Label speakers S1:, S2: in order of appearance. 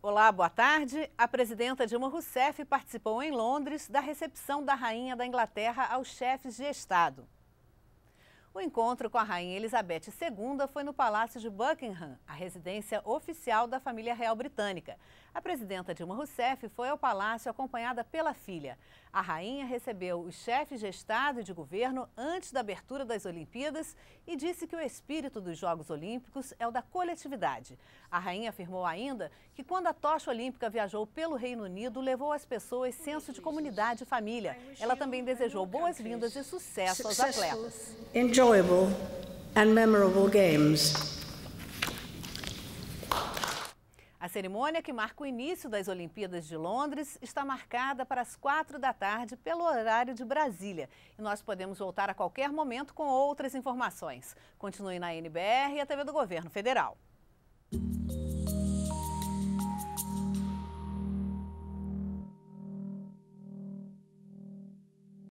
S1: Olá, boa tarde. A presidenta Dilma Rousseff participou em Londres da recepção da Rainha da Inglaterra aos chefes de Estado. O encontro com a Rainha Elizabeth II foi no Palácio de Buckingham, a residência oficial da família real britânica. A presidenta Dilma Rousseff foi ao palácio acompanhada pela filha. A rainha recebeu os chefes de Estado e de governo antes da abertura das Olimpíadas e disse que o espírito dos Jogos Olímpicos é o da coletividade. A rainha afirmou ainda que quando a tocha olímpica viajou pelo Reino Unido, levou às pessoas senso de comunidade e família. Ela também desejou boas-vindas e sucesso aos atletas
S2: enjoyable and memorable games.
S1: A cerimônia, que marca o início das Olimpíadas de Londres, está marcada para as quatro da tarde pelo horário de Brasília. E nós podemos voltar a qualquer momento com outras informações. Continue na NBR e a TV do Governo Federal.